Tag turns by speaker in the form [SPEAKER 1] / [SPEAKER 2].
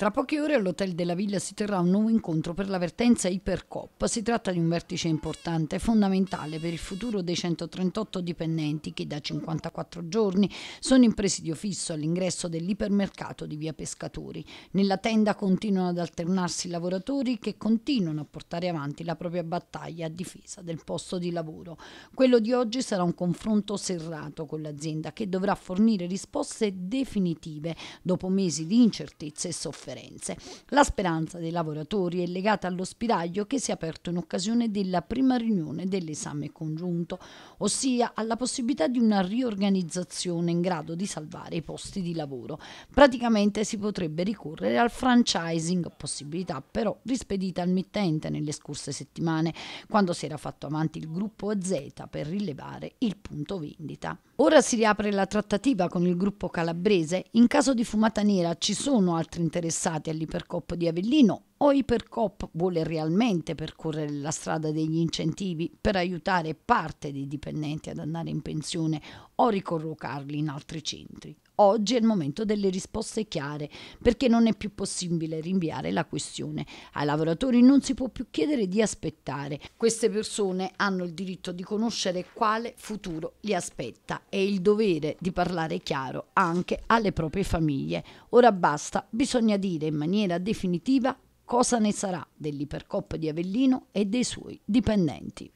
[SPEAKER 1] Tra poche ore all'Hotel della Villa si terrà un nuovo incontro per l'avvertenza Ipercop. Si tratta di un vertice importante e fondamentale per il futuro dei 138 dipendenti che da 54 giorni sono in presidio fisso all'ingresso dell'ipermercato di Via Pescatori. Nella tenda continuano ad alternarsi lavoratori che continuano a portare avanti la propria battaglia a difesa del posto di lavoro. Quello di oggi sarà un confronto serrato con l'azienda che dovrà fornire risposte definitive dopo mesi di incertezze e sofferenza sofferenze. La speranza dei lavoratori è legata allo spiraglio che si è aperto in occasione della prima riunione dell'esame congiunto, ossia alla possibilità di una riorganizzazione in grado di salvare i posti di lavoro. Praticamente si potrebbe ricorrere al franchising, possibilità però rispedita al mittente nelle scorse settimane, quando si era fatto avanti il gruppo Z per rilevare il punto vendita. Ora si riapre la trattativa con il gruppo calabrese. In caso di fumata nera ci sono altri interessati interessati all'Ipercoppa di Avellino o Ipercop vuole realmente percorrere la strada degli incentivi per aiutare parte dei dipendenti ad andare in pensione o ricorrocarli in altri centri. Oggi è il momento delle risposte chiare, perché non è più possibile rinviare la questione. Ai lavoratori non si può più chiedere di aspettare. Queste persone hanno il diritto di conoscere quale futuro li aspetta e il dovere di parlare chiaro anche alle proprie famiglie. Ora basta, bisogna dire in maniera definitiva cosa ne sarà dell'Ipercop di Avellino e dei suoi dipendenti.